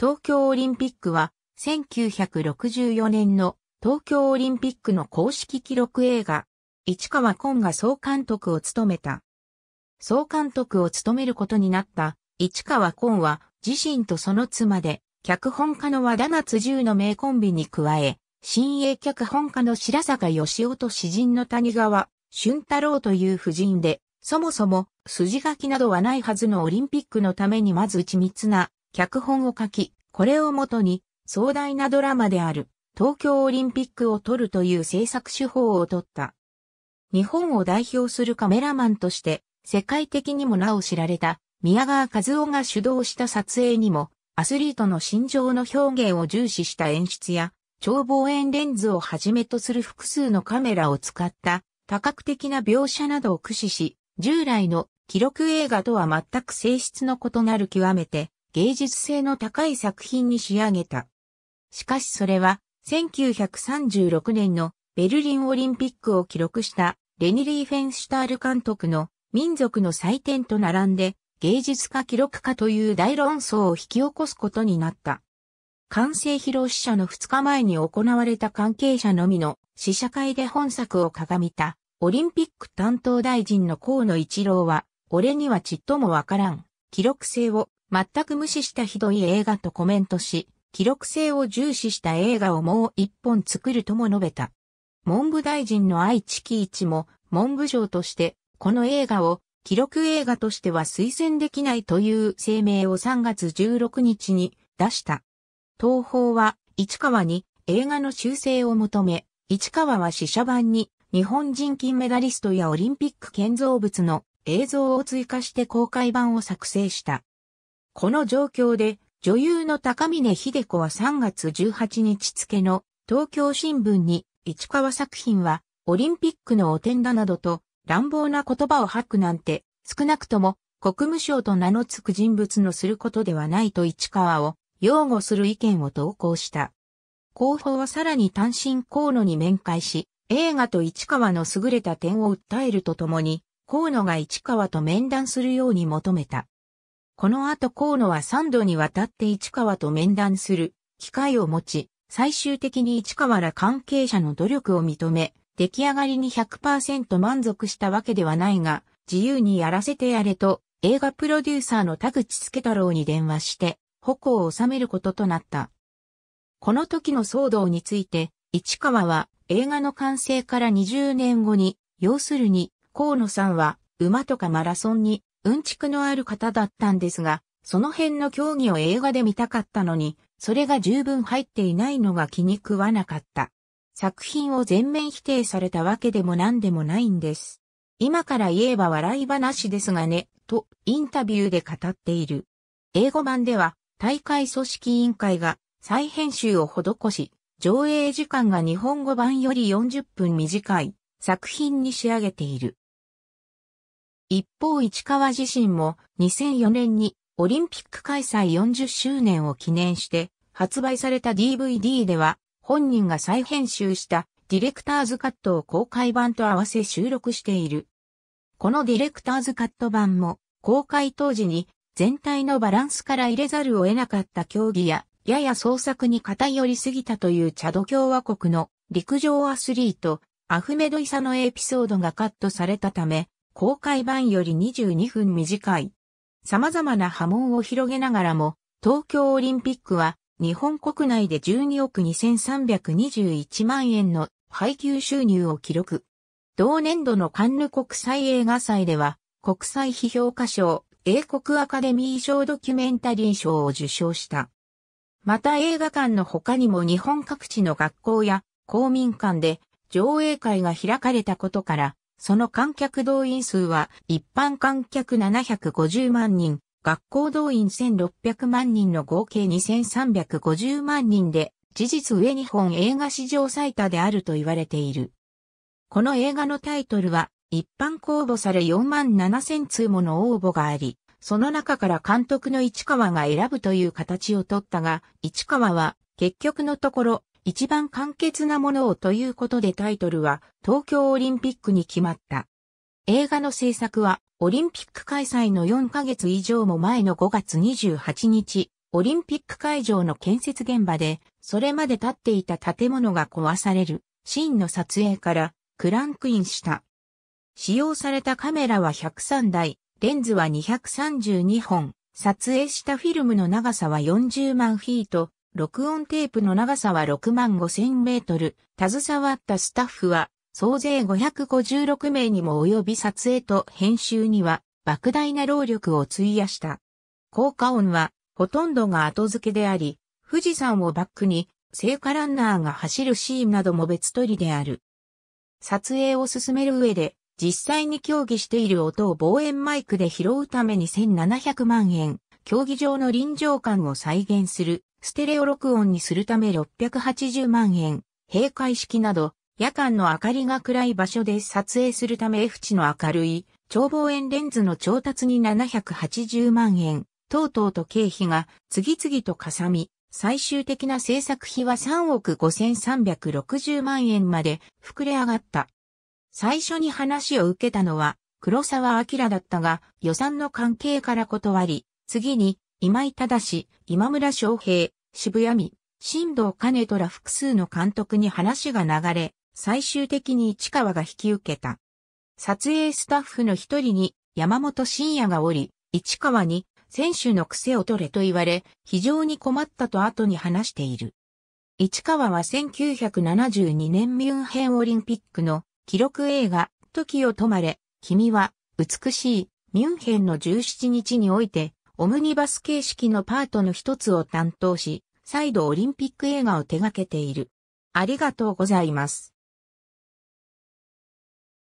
東京オリンピックは、1964年の東京オリンピックの公式記録映画、市川昆が総監督を務めた。総監督を務めることになった市川昆は自身とその妻で脚本家の和田夏十の名コンビに加え、新鋭脚本家の白坂義夫と詩人の谷川俊太郎という夫人で、そもそも筋書きなどはないはずのオリンピックのためにまず緻密な脚本を書き、これをもとに、壮大なドラマである、東京オリンピックを撮るという制作手法を取った。日本を代表するカメラマンとして、世界的にもなお知られた、宮川和夫が主導した撮影にも、アスリートの心情の表現を重視した演出や、超望遠レンズをはじめとする複数のカメラを使った多角的な描写などを駆使し、従来の記録映画とは全く性質の異なる極めて芸術性の高い作品に仕上げた。しかしそれは1936年のベルリンオリンピックを記録したレニリー・フェンシュタール監督の民族の祭典と並んで芸術家記録家という大論争を引き起こすことになった。完成披露試写の2日前に行われた関係者のみの試写会で本作を鏡たオリンピック担当大臣の河野一郎は俺にはちっともわからん記録性を全く無視したひどい映画とコメントし、記録性を重視した映画をもう一本作るとも述べた。文部大臣の愛知喜一も文部省としてこの映画を記録映画としては推薦できないという声明を3月16日に出した。東宝は市川に映画の修正を求め、市川は試写版に日本人金メダリストやオリンピック建造物の映像を追加して公開版を作成した。この状況で、女優の高峰秀子は3月18日付の東京新聞に、市川作品は、オリンピックのお点だなどと、乱暴な言葉を吐くなんて、少なくとも、国務省と名の付く人物のすることではないと市川を擁護する意見を投稿した。広報はさらに単身河野に面会し、映画と市川の優れた点を訴えるとともに、河野が市川と面談するように求めた。この後河野は3度にわたって市川と面談する機会を持ち、最終的に市川ら関係者の努力を認め、出来上がりに100%満足したわけではないが、自由にやらせてやれと、映画プロデューサーの田口助太郎に電話して、矛を収めることとなった。この時の騒動について、市川は映画の完成から20年後に、要するに、河野さんは馬とかマラソンにうんちくのある方だったんですが、その辺の競技を映画で見たかったのに、それが十分入っていないのが気に食わなかった。作品を全面否定されたわけでも何でもないんです。今から言えば笑い話ですがね、とインタビューで語っている。英語版では大会組織委員会が再編集を施し、上映時間が日本語版より40分短い作品に仕上げている。一方市川自身も2004年にオリンピック開催40周年を記念して発売された DVD では本人が再編集したディレクターズカットを公開版と合わせ収録している。このディレクターズカット版も公開当時に全体のバランスから入れざるを得なかった競技ややや創作に偏りすぎたというチャド共和国の陸上アスリートアフメドイサのエピソードがカットされたため公開版より22分短い。様々な波紋を広げながらも、東京オリンピックは日本国内で12億2321万円の配給収入を記録。同年度のカンヌ国際映画祭では、国際批評家賞、英国アカデミー賞ドキュメンタリー賞を受賞した。また映画館の他にも日本各地の学校や公民館で上映会が開かれたことから、その観客動員数は一般観客750万人、学校動員1600万人の合計2350万人で、事実上日本映画史上最多であると言われている。この映画のタイトルは、一般公募され4万7000通もの応募があり、その中から監督の市川が選ぶという形をとったが、市川は結局のところ一番簡潔なものをということでタイトルは東京オリンピックに決まった。映画の制作はオリンピック開催の4ヶ月以上も前の5月28日、オリンピック会場の建設現場で、それまで建っていた建物が壊されるシーンの撮影からクランクインした。使用されたカメラは103台、レンズは232本、撮影したフィルムの長さは40万フィート、録音テープの長さは6万5千メートル、携わったスタッフは、総勢556名にも及び撮影と編集には、莫大な労力を費やした。効果音は、ほとんどが後付けであり、富士山をバックに、聖火ランナーが走るシーンなども別取りである。撮影を進める上で、実際に競技している音を望遠マイクで拾うために1700万円、競技場の臨場感を再現するステレオ録音にするため680万円、閉会式など、夜間の明かりが暗い場所で撮影するため F 値の明るい、超望遠レンズの調達に780万円、等々と経費が次々とかさみ、最終的な制作費は3億5360万円まで膨れ上がった。最初に話を受けたのは黒沢明だったが予算の関係から断り、次に今井正、今村昌平、渋谷美、新藤兼虎ら複数の監督に話が流れ、最終的に市川が引き受けた。撮影スタッフの一人に山本慎也がおり、市川に選手の癖を取れと言われ、非常に困ったと後に話している。市川は1972年ミュンヘンオリンピックの記録映画、時を止まれ、君は美しいミュンヘンの17日において、オムニバス形式のパートの一つを担当し、再度オリンピック映画を手掛けている。ありがとうございます。